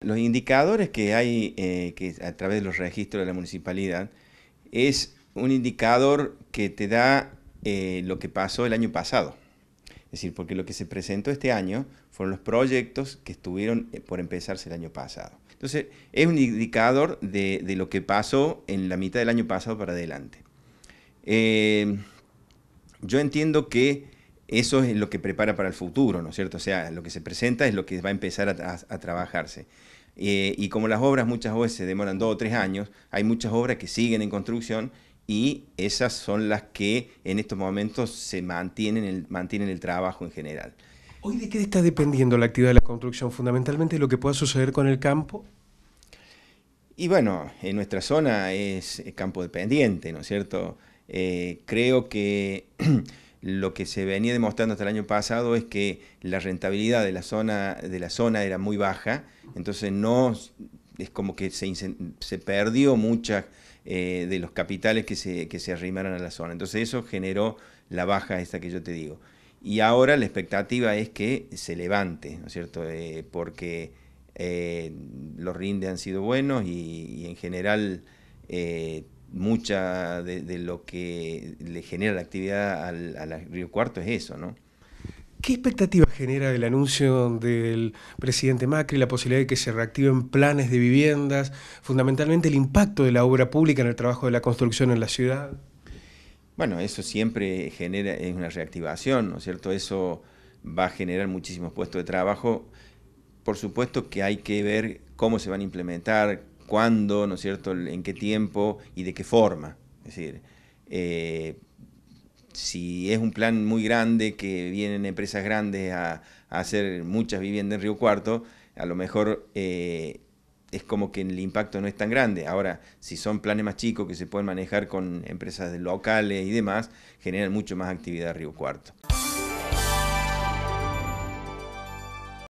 Los indicadores que hay eh, que a través de los registros de la municipalidad es un indicador que te da eh, lo que pasó el año pasado. Es decir, porque lo que se presentó este año fueron los proyectos que estuvieron eh, por empezarse el año pasado. Entonces, es un indicador de, lo que pasó en la mitad del año pasado para adelante. yo entiendo que eso es lo que prepara para el futuro, ¿no es cierto? O sea, lo que se presenta es lo que va a empezar a, trabajarse. Eh, y como las obras muchas veces se demoran dos o tres años, hay muchas obras que siguen en construcción y esas son las que en estos momentos se mantienen el, mantienen el trabajo en general. ¿Hoy de qué está dependiendo la actividad de la construcción? ¿Fundamentalmente de lo que pueda suceder con el campo? Y bueno, en nuestra zona es campo dependiente, ¿no es cierto? Eh, creo que lo que se venía demostrando hasta el año pasado es que la rentabilidad de la zona, de la zona era muy baja, entonces no es como que se, se perdió muchas eh, de los capitales que se, que se arrimaron a la zona. Entonces eso generó la baja esta que yo te digo. Y ahora la expectativa es que se levante, ¿no es cierto? Eh, porque eh, los rindes han sido buenos y en general mucha de, lo que le genera la actividad al, Río Cuarto es eso, ¿no? ¿Qué expectativas genera el anuncio del presidente Macri, la posibilidad de que se reactiven planes de viviendas, fundamentalmente el impacto de la obra pública en el trabajo de la construcción en la ciudad? Bueno, eso siempre genera, es una reactivación, ¿no es cierto? Eso va a generar muchísimos puestos de trabajo. Por supuesto que hay que ver cómo se van a implementar, cuándo, ¿no es cierto?, en qué tiempo y de qué forma. Es decir, eh, si es un plan muy grande que vienen empresas grandes a, hacer muchas viviendas en Río Cuarto, a lo mejor eh, es como que el impacto no es tan grande. Ahora, si son planes más chicos que se pueden manejar con empresas locales y demás, generan mucho más actividad Río Cuarto.